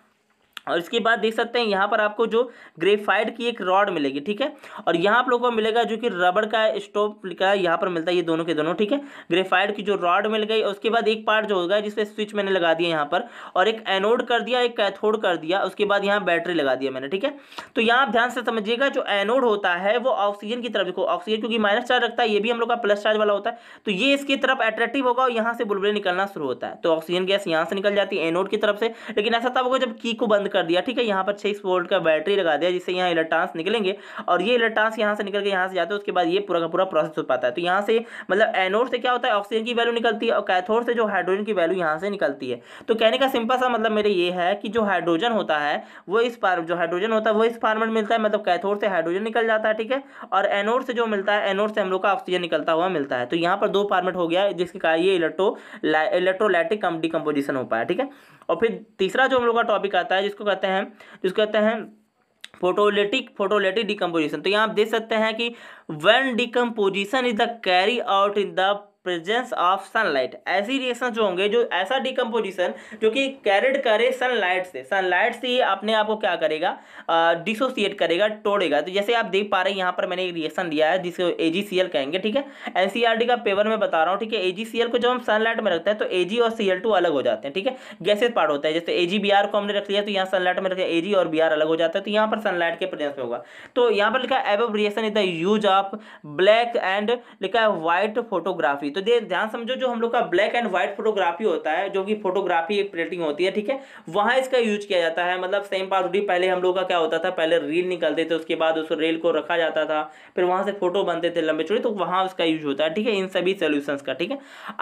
और इसके बाद देख सकते हैं यहाँ पर आपको जो ग्रेफाइड की एक रॉड मिलेगी ठीक है और यहाँ आप लोगों को मिलेगा जो कि रबड़ का स्टोव का यहाँ पर मिलता है ये दोनों के दोनों ठीक है ग्रेफाइड की जो रॉड मिल गई और उसके बाद एक पार्ट जो होगा जिसपे स्विच मैंने लगा दिया यहाँ पर और एक एनोड कर दिया एक कैथोड कर दिया उसके बाद यहाँ बैटरी लगा दिया मैंने ठीक है तो यहाँ आप ध्यान से समझिएगा जो एनोड होता है वो ऑक्सीजन की तरफ देखो ऑक्सीजन क्योंकि माइनस चार्ज रखता है ये भी हम लोग का प्लस चार्ज वाला होता है तो ये इसकी तरफ अट्रैक्टिव होगा और यहाँ से बुलबुले निकलना शुरू होता है तो ऑक्सीजन गैस यहाँ से निकल जाती है एनोड की तरफ से लेकिन ऐसा तब होगा जब की को बंद कर दिया ठीक है यहाँ पर छः वोल्ट का बैटरी लगा दिया जिससे यहाँ इलेक्ट्रॉन्स निकलेंगे और ये इलेक्ट्रॉन्स यहाँ से निकल के यहाँ से जाते हैं उसके बाद ये पूरा का पूरा प्रोसेस हो पाता है तो यहाँ से मतलब एनोड से क्या होता है ऑक्सीजन की वैल्यू निकलती है और कैथोड से जो हाइड्रोजन की वैल्यू यहाँ से निकलती है तो कहने का सिंपल सा मतलब मेरे ये है कि जो हाइड्रोजन होता है वो इस फार्म जो हाइड्रोजन होता है वो इस फार्मेट मिलता है मतलब कैथोड से हाइड्रोजन निकल जाता है ठीक है और एनोड से जो मिलता है एनोड से हम लोग का ऑक्सीजन निकलता हुआ मिलता है तो यहाँ पर दो फार्मेट हो गया जिसके कारण ये इलेक्ट्रो इलेक्ट्रोलाइटिक डिकम्पोजिशन हो पाया ठीक है और फिर तीसरा जो हम लोग का टॉपिक आता है जिसको कहते हैं जिसको कहते हैं फोटोलेटिक फोटोलेटिक डिकम्पोजिशन तो यहाँ आप देख सकते हैं कि when decomposition is the carry out in the presence of sunlight ऐसी रिएक्शन जो होंगे जो ऐसा डिकम्पोजिशन जो कि कैरिड करे सनलाइट से सनलाइट से ये अपने आप को क्या करेगा डिसोसिएट करेगा तोड़ेगा तो जैसे आप देख पा रहे हैं यहाँ पर मैंने एक रिएक्शन दिया है जिसको ए कहेंगे ठीक है एन का पेपर में बता रहा हूँ ठीक है ए को जब हम सनलाइट में रखते हैं तो ए और सी अलग हो जाते हैं ठीक है गैसेज पार्ट होता है जैसे ए को हमने रख लिया तो यहाँ सनलाइट में रख लिया ए और बी अलग हो जाता है तो यहाँ पर सनलाइट के प्रेजेंस में होगा तो यहाँ पर लिखा है एब reaction is the use of black and लिखा है व्हाइट फोटोग्राफी तो ये ध्यान समझो जो हम लोग का ब्लैक एंड व्हाइट फोटोग्राफी होता है जो कि फोटोग्राफी एक प्रिंटिंग होती है ठीक है वहाँ इसका यूज किया जाता है मतलब सेम उठी पहले हम लोग का क्या होता था पहले रील निकलते थे उसके बाद उस रील को रखा जाता था फिर वहाँ से फोटो बनते थे लंबे चौड़े तो वहाँ उसका यूज होता है ठीक है इन सभी सोल्यूशन का ठीक है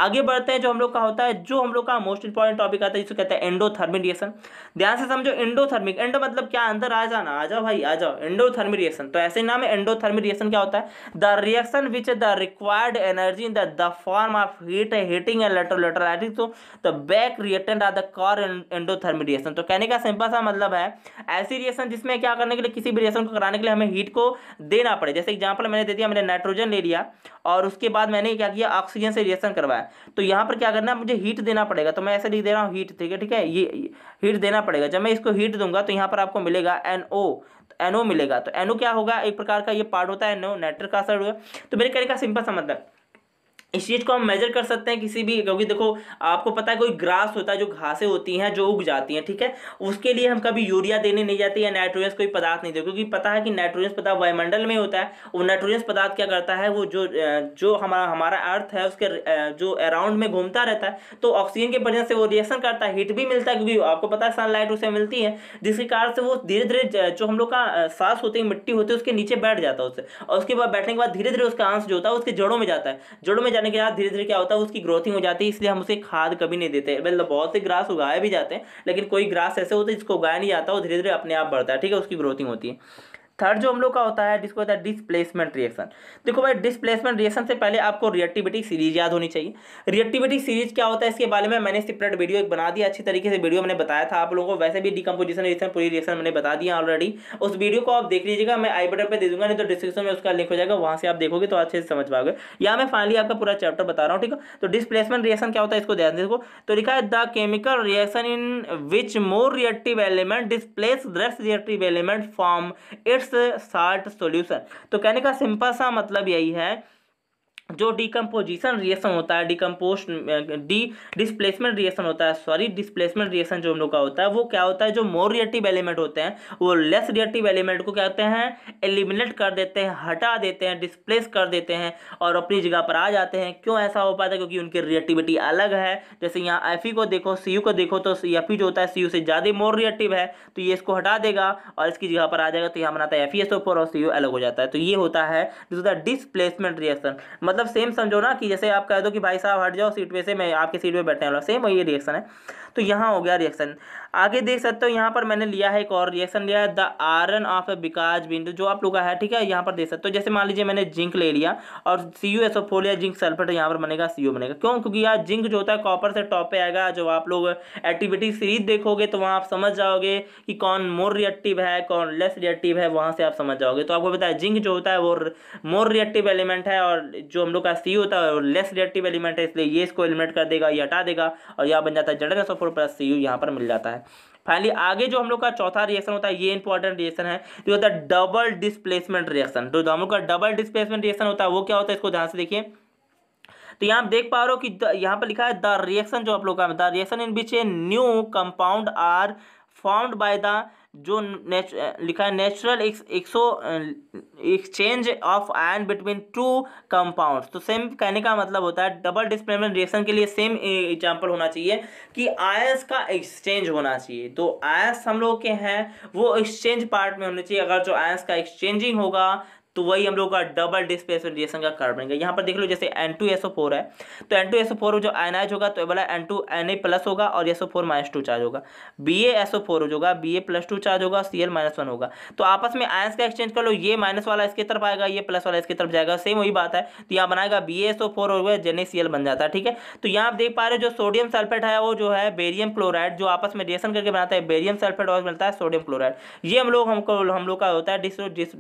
आगे बढ़ते हैं जो हम लोग का होता है जो हम लोग का मोस्ट इंपॉर्टेंट टॉपिक आता है जिसको कहते हैं एंडोथर्मिक रिएक्शन ध्यान से समझो एंडोथर्मिक एंडो मतलब क्या अंदर आ जाना आ जाओ भाई आ जाओ एंडोथर्मिक रिएक्शन तो ऐसे नाम है एंडोथर्मिक रिएक्शन क्या होता है the reaction which the required energy in the form of heat heating a lateral lateral artery so the back reactant are the core endothermic reaction तो कहने का सिंपल सा मतलब है ऐसी रिएक्शन जिसमें क्या करने के लिए किसी भी रिएक्शन को कराने के लिए हमें हीट को देना पड़े जैसे एग्जाम्पल मैंने दे दिया मैंने नाइट्रोजन ले लिया और उसके बाद मैंने क्या किया ऑक्सीजन से रिएक्शन करवाया तो यहाँ पर क्या करना है मुझे हीट देना पड़ेगा तो मैं ऐसे लिख दे रहा हूँ हीट ठीक है ठीक है ये हीट देना पड़ेगा जब मैं इसको हीट दूंगा तो यहाँ पर आपको मिलेगा एन ओ एनओ मिलेगा तो एनओ क्या होगा एक प्रकार का ये पार्ट होता है एनओ नाइट्रिक का असर तो मेरे कहने का सिंपल सा मतलब इस चीज़ को हम मेजर कर सकते हैं किसी भी क्योंकि देखो आपको पता है कोई ग्रास होता है जो घासें होती हैं जो उग जाती हैं ठीक है उसके लिए हम कभी यूरिया देने नहीं जाते या नाइट्रोजन कोई पदार्थ नहीं देते क्योंकि पता है कि नाइट्रोजन पदार्थ वायुमंडल में होता है वो नाइट्रोजन पदार्थ क्या करता है वो जो जो हमारा हमारा अर्थ है उसके जो अराउंड में घूमता रहता है तो ऑक्सीजन के वजह से वो रिएक्शन करता है हीट भी मिलता है क्योंकि आपको पता है सनलाइट उसे मिलती है जिसके कारण से वो धीरे धीरे जो हम लोग का सांस होती है मिट्टी होती है उसके नीचे बैठ जाता है उससे और उसके बाद बैठने के बाद धीरे धीरे उसका आंस जो होता है उसके जड़ों में जाता है जड़ों में करने के बाद धीरे धीरे क्या होता है उसकी ग्रोथिंग हो जाती है इसलिए हम उसे खाद कभी नहीं देते मतलब बहुत से ग्रास उगाए भी जाते हैं लेकिन कोई ग्रास ऐसे होते हैं जिसको उगाया नहीं जाता वो धीरे धीरे अपने आप बढ़ता है ठीक है उसकी ग्रोथिंग होती है थर्ड जो हम लोग का होता है जिसको होता है डिस्प्लेसमेंट रिएक्शन देखो भाई डिस्प्लेसमेंट रिएक्शन से पहले आपको रिएक्टिविटी सीरीज याद होनी चाहिए रिएक्टिविटी सीरीज क्या होता है इसके बारे में मैंने सेपरेट वीडियो एक बना दिया अच्छी तरीके से वीडियो मैंने बताया था आप लोगों को वैसे भी डिकम्पोजिशन रिएक्शन पूरी रिएक्शन मैंने बता दिया ऑलरेडी उस वीडियो को आप देख लीजिएगा मैं आई बटन पर दे दूंगा नहीं तो डिस्क्रिप्शन में उसका लिंक हो जाएगा वहाँ से आप देखोगे तो अच्छे से समझ पाओगे या मैं फाइनली आपका पूरा चैप्टर बता रहा हूँ ठीक है तो डिस्प्लेसमेंट रिएक्शन क्या होता है इसको ध्यान देखो तो लिखा है the chemical reaction in which more reactive element displace rest reactive element form its its salt solution तो कहने का सिंपल सा मतलब यही है जो डिकम्पोजिशन रिएक्शन होता है डिकम्पोज डी डिस्प्लेसमेंट रिएक्शन होता है सॉरी डिस्प्लेसमेंट रिएक्शन जो हम लोग का होता है वो क्या होता है जो मोर रिएक्टिव एलिमेंट होते हैं वो लेस रिएक्टिव एलिमेंट को क्या होते हैं एलिमिनेट कर देते हैं हटा देते हैं डिस्प्लेस कर देते हैं और अपनी जगह पर आ जाते हैं क्यों ऐसा हो पाता है क्योंकि उनकी रिएक्टिविटी अलग है जैसे यहाँ एफ को देखो सी को देखो तो एफ जो होता है सी से ज़्यादा मोर रिएक्टिव है तो ये इसको हटा देगा और इसकी जगह पर आ जाएगा तो यहाँ बनाता है एफ और सी अलग हो जाता है तो ये होता है डिसप्लेसमेंट रिएक्शन मतलब सेम समझो ना कि जैसे आप कह दो कि भाई साहब हट जाओ सीट पे से मैं आपकी सीट पे बैठने वाला सेम वही रिएक्शन है तो यहाँ हो गया रिएक्शन आगे देख सकते हो यहाँ पर मैंने लिया है एक और रिएक्शन लिया है the iron of a because बिंदु जो आप लोग का है ठीक है यहाँ पर देख सकते हो जैसे मान लीजिए मैंने जिंक ले लिया और C U S O four लिया जिंक सल्फेट यहाँ पर बनेगा सी बनेगा क्यों क्योंकि यार जिंक जो होता है कॉपर से टॉप पे आएगा जो आप लोग एक्टिविटी सीरीज देखोगे तो वहाँ आप समझ जाओगे कि कौन मोर रिएक्टिव है कौन लेस रिएक्टिव है वहाँ से आप समझ जाओगे तो आपको बताया जिंक जो होता है वो मोर रिएक्टिव एलिमेंट है और जो हम लोग का सी होता है और लेस रिएक्टिव एलिमेंट है इसलिए ये इसको एलिमेंट कर देगा ये हटा देगा और यह बन जाता है जडन एस प्लस सी यू यहाँ पर मिल जाता है फाइनली आगे जो हम लोग का चौथा रिएक्शन होता है ये इंपॉर्टेंट रिएक्शन है जो होता है डबल डिस्प्लेसमेंट रिएक्शन तो हम लोग का डबल डिस्प्लेसमेंट रिएक्शन होता है वो क्या होता है इसको ध्यान से देखिए तो यहाँ देख पा रहे हो कि यहाँ पर लिखा है द रिएक्शन जो आप लोग का the reaction in which a new compound are found by the जो नेच लिखा है natural exo exchange of ion between two compounds तो सेम कहने का मतलब होता है डबल डिस्प्लेसमेंट रिएक्शन के लिए सेम एग्जांपल होना चाहिए कि आयस का एक्सचेंज होना चाहिए तो आयस हम लोग के हैं वो एक्सचेंज पार्ट में होने चाहिए अगर जो आयस का एक्सचेंजिंग होगा तो वही हम लोग का डबल डिस्पेसोडिएशन का कार्बन बनेगा यहाँ पर देख लो जैसे एन टू एसओ फोर है तो एन टू एसओ फोर जो एनाइज होगा तो बोला N two N A plus होगा और S O four minus two charge होगा बी ए एसओ फोर हो जाएगा B A plus two charge होगा सी एल माइनस वन होगा तो आपस में आयंस का एक्सचेंज कर लो ये माइनस वाला इसके तरफ आएगा ये प्लस वाला इसके तरफ जाएगा सेम वही बात है तो यहाँ बनाएगा बी ए एसओ फोर होगा जेने सी एल बन जाता है ठीक है तो यहाँ आप देख पा रहे हो जो सोडियम सल्फेट है वो जो है बेरियम क्लोराइड जो आपस में रिएक्शन करके बनाता है बेरियम सल्फेट और मिलता है सोडियम क्लोराइड ये हम लोग हमको हम लोग का होता है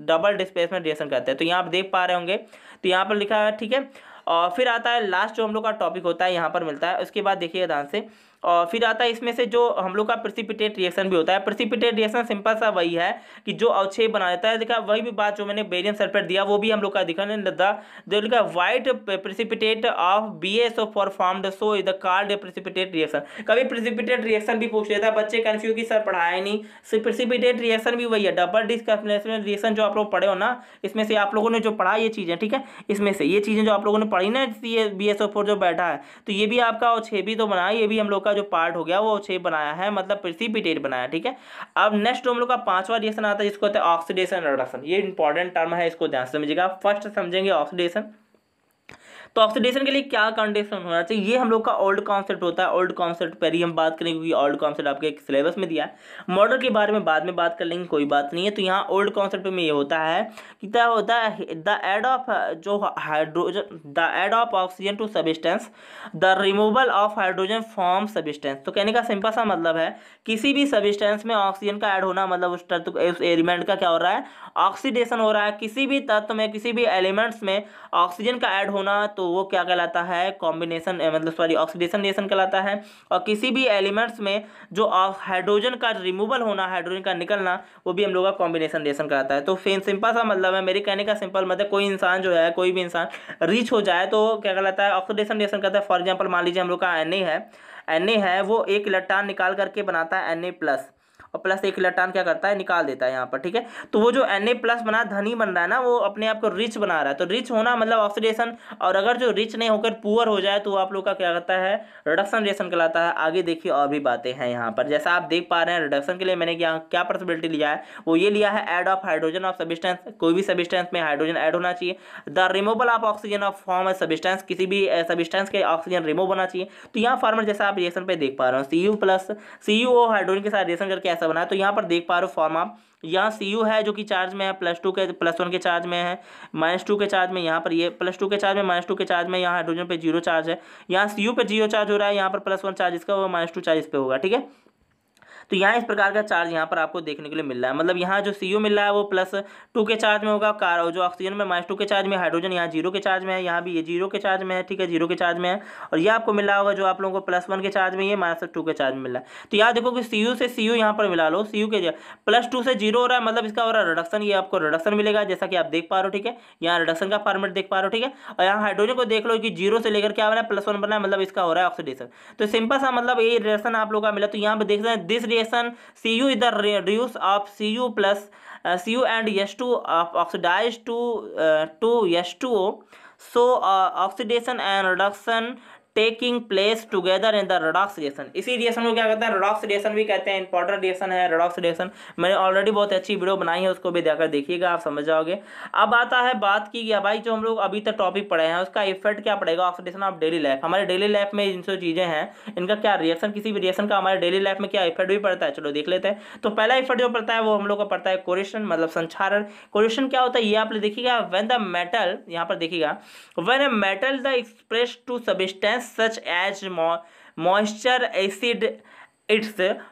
डबल डिस्प्लेसमेंट रिएक्शन क्वेश्चन करते हैं तो यहाँ आप देख पा रहे होंगे तो यहाँ पर लिखा है ठीक है और फिर आता है लास्ट जो हम लोग का टॉपिक होता है यहाँ पर मिलता है उसके बाद देखिए ध्यान से और फिर आता है इसमें से जो हम लोग का प्रसिपिटेट रिएक्शन भी होता है प्रसिपिटेट रिएक्शन सिंपल सा वही है कि जो अवक्षेप बना देता है देखा वही भी बात जो मैंने बेरियम सल्फेट दिया वो भी हम लोग का दिखाने लगता जो लिखा white precipitate of B S four so is the card precipitate reaction कभी प्रसिपिटेट रिएक्शन भी पूछ लेता है बच्चे कन्फ्यूज की सर पढ़ाया नहीं प्रसिपिटेट रिएक्शन भी वही है डबल डिस्कनेशनल रिएक्शन जो आप लोग पढ़े हो ना इसमें से आप लोगों ने जो पढ़ा ये चीज़ें ठीक है इसमें से ये चीज़ें जो आप लोगों ने पढ़ी ना ये बी एस ओ फोर जो बैठा है तो ये भी आपका और भी तो बना ये भी हम लोग का का जो पार्ट हो गया वो शेप बनाया है मतलब प्रिसिपिटेट बनाया ठीक है अब नेक्स्ट हम लोग का पांचवा रिएक्शन आता है जिसको होता है ऑक्सीडेशन रिडक्शन ये इंपॉर्टेंट टर्म है इसको ध्यान समझिएगा फर्स्ट समझेंगे ऑक्सीडेशन तो ऑक्सीडेशन के लिए क्या कंडीशन होना चाहिए ये हम लोग का ओल्ड कॉन्सेप्ट होता है ओल्ड कॉन्सेप्ट पर ही हम बात करेंगे क्योंकि ओल्ड कॉन्सेप्ट आपके एक सिलेबस में दिया है मॉडल के बारे में बाद में बात कर लेंगे कोई बात नहीं है तो यहाँ ओल्ड कॉन्सेप्ट में ये होता है कि क्या होता है द एड ऑफ जो hydrogen the add of oxygen to substance the removal of hydrogen form substance तो कहने का सिंपल सा मतलब है किसी भी सबिस्टेंस में ऑक्सीजन का एड होना मतलब उस तत्व एलिमेंट का क्या हो रहा है ऑक्सीडेशन हो रहा है किसी भी तत्व में किसी भी एलिमेंट्स में ऑक्सीजन का ऐड होना तो वो क्या कहलाता है कॉम्बिनेशन मतलब सॉरी ऑक्सीडेशन रिएक्शन कहलाता है और किसी भी एलिमेंट्स में जो हाइड्रोजन का रिमूवल होना हाइड्रोजन का निकलना वो भी हम लोग का कॉम्बिनेशन रिएक्शन कहलाता है तो सिंपल सा मतलब है मेरे कहने का सिंपल मतलब कोई इंसान जो है कोई भी इंसान रिच हो जाए तो क्या कहलाता है ऑक्सीडेशन रिएक्शन कहता है फॉर एग्जाम्पल मान लीजिए हम लोग का एन है एन है वो एक इलेक्ट्रॉन निकाल करके बनाता है एन प्लस और प्लस एक इलेक्ट्रॉन क्या करता है निकाल देता है यहाँ पर ठीक है तो वो जो एन प्लस बना धनी बन रहा है ना वो अपने आप को रिच बना रहा है तो रिच होना मतलब ऑक्सीडेशन और अगर जो रिच नहीं होकर पुअर हो जाए तो आप लोग का क्या करता है रिडक्शन रिएक्शन कहलाता है आगे देखिए और भी बातें हैं यहाँ पर जैसा आप देख पा रहे हैं रिडक्शन के लिए मैंने क्या क्या पॉसिबिलिटी लिया है वो ये लिया है add of hydrogen of substance कोई भी सबिस्टेंस में हाइड्रोजन एड होना चाहिए the removal of oxygen of form substance किसी भी सबिस्टेंस eh, के ऑक्सीजन रिमूव होना चाहिए तो यहाँ फॉर्मर जैसा आप रिएक्शन पे देख पा रहे हो C U plus C U hydrogen के साथ रिएक्शन करके ऐसा कैसा बना है तो यहाँ पर देख पा रहे हो फॉर्म आप यहाँ सी यू है जो कि चार्ज में है प्लस टू के प्लस वन के चार्ज में है माइनस टू के चार्ज में यहाँ पर ये प्लस टू के चार्ज में माइनस टू के चार्ज में यहाँ हाइड्रोजन पे जीरो चार्ज है यहाँ सी यू पे जीरो चार्ज हो रहा है यहाँ पर प्लस वन चार्ज इसका होगा माइनस टू चार्ज इस पर होगा ठीक है तो यहाँ इस प्रकार का चार्ज यहाँ पर आपको देखने के लिए मिल रहा है मतलब यहाँ जो सी मिल रहा है वो प्लस टू के चार्ज में होगा कार जो ऑक्सीजन में माइनस टू के चार्ज में हाइड्रोजन यहाँ जीरो के चार्ज में है यहाँ भी ये जीरो के चार्ज में है ठीक है जीरो के चार्ज में है और ये आपको मिला होगा जो आप लोगों को प्लस वन के चार्ज में ये माइनस टू के चार्ज में मिल रहा है तो यहाँ देखो कि सी से सी यू यहाँ पर मिला लो सी के प्लस टू से जीरो हो रहा है मतलब इसका हो रहा है रिडक्शन ये आपको रिडक्शन मिलेगा जैसा कि आप देख पा रहे हो ठीक है यहाँ रिडक्शन का फॉर्मेट देख पा रहे हो ठीक है और यहाँ हाइड्रोजन को देख लो कि जीरो से लेकर क्या बना प्लस वन बना है मतलब इसका हो रहा है ऑक्सीडेशन तो सिंपल सा मतलब ये रिडक्शन आप लोग का मिला तो यहाँ पर देख सकते हैं दिस ऑक्सीडेशन सी यू इधर reduce of C U plus C U and यश टू ऑक्सीडाइज टू टू यश two so oxidation and reduction taking place together in the redox reaction इसी रिएक्शन को क्या कहते हैं रडॉक्स रिएक्शन भी कहते हैं इंपॉर्टेंट रिएक्शन है रडॉक्स रिएक्शन मैंने ऑलरेडी बहुत अच्छी वीडियो बनाई है उसको भी देखकर देखिएगा आप समझ जाओगे अब आता है बात की गया भाई जो हम लोग अभी तक टॉपिक पढ़े हैं उसका इफेक्ट क्या पड़ेगा ऑक्सीडेशन ऑफ डेली लाइफ हमारे डेली लाइफ में इन सब चीज़ें हैं इनका क्या रिएक्शन किसी भी रिएक्शन का हमारे डेली लाइफ में क्या इफेक्ट भी पड़ता है चलो देख लेते हैं तो पहला इफेक्ट जो पड़ता है वो हम लोग को पड़ता है कोरिशन मतलब संचारण कोरिशन क्या होता है ये आप देखिएगा वेन द मेटल यहाँ पर देखिएगा when a metal the express to substance gas such as mo moisture, acid, it's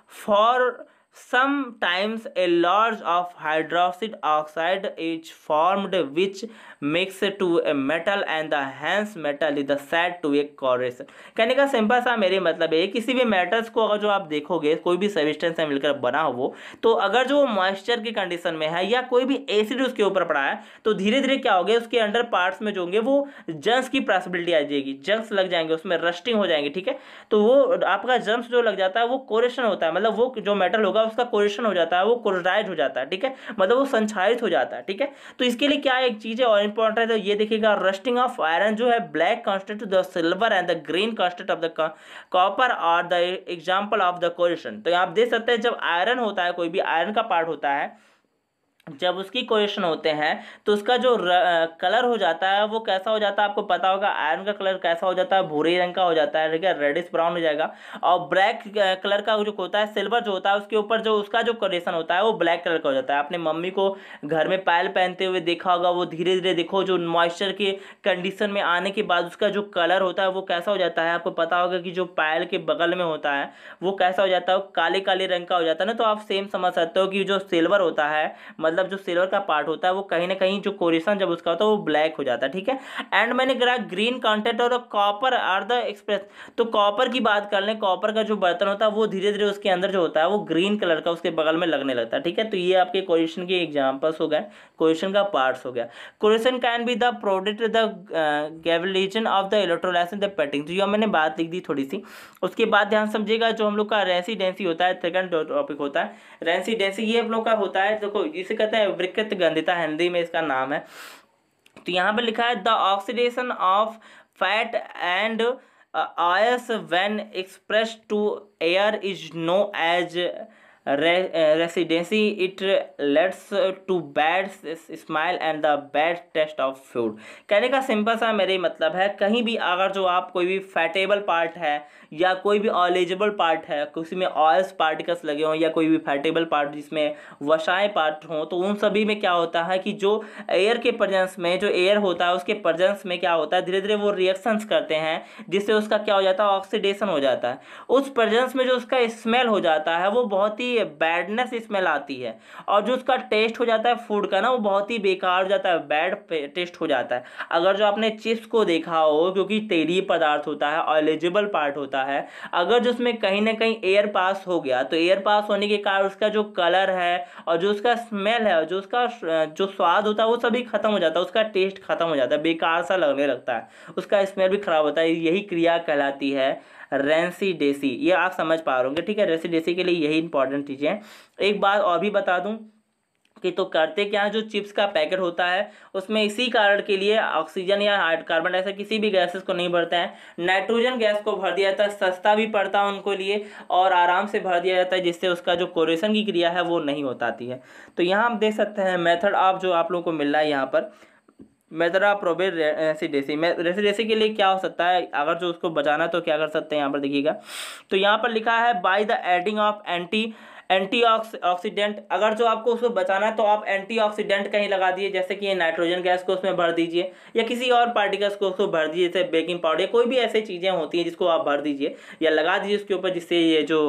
for sometimes a large of hydroxide oxide is formed which mix to a metal and the hence metal is the set to a corrosion कहने का simple सा मेरे मतलब है किसी भी metals को अगर जो आप देखोगे कोई भी सबिस्टेंस से मिलकर बना हो वो तो अगर जो मॉइस्चर की कंडीशन में है या कोई भी एसिड उसके ऊपर पड़ा है तो धीरे धीरे क्या होगा उसके अंडर पार्ट्स में जो होंगे वो जंग्स की पॉसिबिलिटी आ जाएगी जंक्स लग जाएंगे उसमें रस्टिंग हो जाएंगे ठीक है तो वो आपका जंग्स जो लग जाता है वो कोरेशन होता है मतलब वो जो मेटल होगा उसका कोरेशन हो जाता है वो कोरोडाइज हो जाता है ठीक है मतलब वो संचारित हो जाता है ठीक है तो इसके लिए क्या एक चीज़ है और इंपॉर्टेंट है तो ये देखिएगा रस्टिंग ऑफ आयरन जो है black constant the silver and the green constant of the copper are the example of the corrosion तो आप देख सकते हैं जब आयरन होता है कोई भी आयरन का पार्ट होता है जब उसकी क्वेश्चन होते हैं तो उसका जो र, कलर हो जाता है वो कैसा हो जाता है आपको पता होगा आयरन का कलर कैसा हो जाता है भूरे रंग का हो जाता है ठीक है रेडिश ब्राउन हो जाएगा और ब्लैक कलर का जो होता है सिल्वर जो होता है उसके ऊपर जो उसका जो कोडेशन होता है वो ब्लैक कलर का हो जाता है आपने मम्मी को घर में पायल पहनते हुए देखा होगा वो धीरे धीरे देखो जो मॉइस्चर के कंडीशन में आने के बाद उसका जो कलर होता है वो कैसा हो जाता है आपको पता होगा कि जो पायल के बगल में होता है वो कैसा हो जाता है काले काले रंग का हो जाता है ना तो आप सेम समझ सकते हो कि जो सिल्वर होता है मतलब जो सिल्वर का पार्ट होता है वो कहीं ना कहीं जो कोरेशन जब उसका होता है वो ब्लैक हो जाता है ठीक है एंड मैंने ग्रा ग्रीन कॉन्टेंट और कॉपर आर द एक्सप्रेस तो कॉपर की बात कर लें कॉपर का जो बर्तन होता है वो धीरे धीरे उसके अंदर जो होता है वो ग्रीन कलर का उसके बगल में लगने लगता है ठीक है तो ये आपके क्वेश्चन के एग्जाम्पल्स हो गए क्वेश्चन का पार्ट्स हो गया question can be the product the galvanisation of the electrolysis the painting जो मैंने बात लिख दी थोड़ी सी उसके बाद ध्यान समझिएगा जो हम लोग का रेसिडेंसी होता है सेकंड टॉपिक होता है रेसिडेंसी ये हम लोग का होता है देखो इसे कहते हैं विकृत गंधिता हिंदी में इसका नाम है तो यहाँ पर लिखा है the oxidation of fat and oils when express to air is no as रेसिडेंसी it lets to bad smile and the bad taste of food कहने का सिंपल सा मेरे मतलब है कहीं भी अगर जो आप कोई भी फैटेबल पार्ट है या कोई भी ऑलिजिबल पार्ट है किसी में ऑयल्स पार्टिकल्स लगे हों या कोई भी फैटेबल पार्ट जिसमें वसाएँ पार्ट हों तो उन सभी में क्या होता है कि जो एयर के प्रजेंस में जो एयर होता है उसके प्रजेंस में क्या होता है धीरे धीरे वो रिएक्शंस करते हैं जिससे उसका क्या हो जाता है ऑक्सीडेशन हो जाता है उस प्रजेंस में जो उसका स्मेल हो जाता है वो बहुत ही आती है बैडनेस स्मेल आती है और जो उसका टेस्ट हो जाता है फूड का ना वो बहुत ही बेकार हो जाता है बैड टेस्ट हो जाता है अगर जो आपने चिप्स को देखा हो क्योंकि तेली पदार्थ होता है ऑलिजिबल पार्ट होता है अगर जो उसमें कहीं ना कहीं एयर पास हो गया तो एयर पास होने के कारण उसका जो कलर है और जो उसका स्मेल है जो उसका जो स्वाद होता है वो सभी खत्म हो जाता है उसका टेस्ट खत्म हो जाता है बेकार सा लगने लगता है उसका स्मेल भी खराब होता है यही क्रिया कहलाती है रेंसीडेसी ये आप समझ पा रहे ठीक है रेंसीडेसी के लिए यही इंपॉर्टेंट चीज़ें हैं एक बात और भी बता दूँ कि तो करते क्या जो चिप्स का पैकेट होता है उसमें इसी कारण के लिए ऑक्सीजन या कार्बन डाइऑक्साइड किसी भी गैसेस को नहीं भरता है नाइट्रोजन गैस को भर दिया जाता है सस्ता भी पड़ता है उनको लिए और आराम से भर दिया जाता है जिससे उसका जो कोरेशन की क्रिया है वो नहीं होता है तो यहाँ आप देख सकते हैं मेथड आप जो आप लोगों को मिल रहा है यहाँ पर मेजरा प्रोबेर रेसिडेसी रेसिडेसी के लिए क्या हो सकता है अगर जो उसको बचाना तो क्या कर सकते हैं यहाँ पर देखिएगा तो यहाँ पर लिखा है by the adding of anti antioxidant अगर जो आपको उसको बचाना है तो आप एंटी ऑक्सीडेंट कहीं लगा दिए जैसे कि ये नाइट्रोजन गैस को उसमें भर दीजिए या किसी और पार्टिकल्स को उसको भर दीजिए जैसे बेकिंग पाउडर कोई भी ऐसी चीज़ें होती हैं जिसको आप भर दीजिए या लगा दीजिए उसके ऊपर जिससे ये जो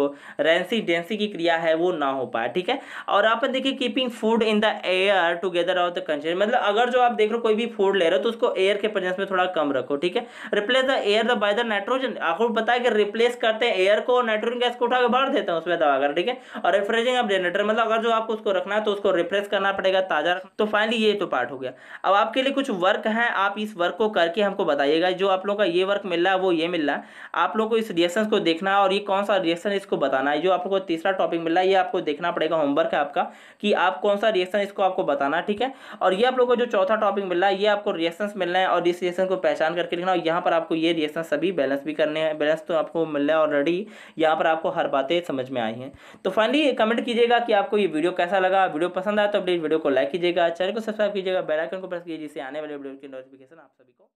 रेंसी डेंसी की क्रिया है वो ना हो पाए ठीक है और आप देखिए keeping food in the air together of the consent मतलब अगर जो आप देख रहे हो कोई भी फूड ले रहे हो तो उसको एयर के प्रजेंस में थोड़ा कम रखो ठीक है replace the air the by the nitrogen आपको बताया कि रिप्लेस करते हैं एयर को नाइट्रोजन गैस को उठा के भर देते हैं उसमें दबा कर ठीक है और रेफ्रेजिंग अब जनरेटर मतलब अगर जो आपको उसको रखना है तो उसको रिफ्रेश करना पड़ेगा ताज़ा रखना तो फाइनली ये तो पार्ट हो गया अब आपके लिए कुछ वर्क है आप इस वर्क को करके हमको बताइएगा जो आप लोगों का ये वर्क मिल रहा है वो ये मिल रहा है आप लोग को इस रिएक्शन को देखना और ये कौन सा रिएक्शन इसको बताना है जो आप लोग को तीसरा टॉपिक मिल रहा है ये आपको देखना पड़ेगा होमवर्क है आपका कि आप कौन सा रिएक्शन इसको आपको बताना ठीक है और ये आप लोग को जो चौथा टॉपिक मिल रहा है ये आपको रिएक्शन मिल रहे हैं और इस रिएक्शन को पहचान करके लिखना और यहाँ पर आपको ये रिएक्शन सभी बैलेंस भी करने हैं बैलेंस तो आपको मिल रहा है ऑलरेडी यहाँ पर आपको हर बातें समझ में आई हैं तो फाइनली फाइनली कमेंट कीजिएगा कि आपको ये वीडियो कैसा लगा वीडियो पसंद आया तो अपडेट वीडियो को लाइक कीजिएगा चैनल को सब्सक्राइब कीजिएगा बेल आइकन को प्रेस कीजिए जिससे आने वाले वीडियो की नोटिफिकेशन आप सभी को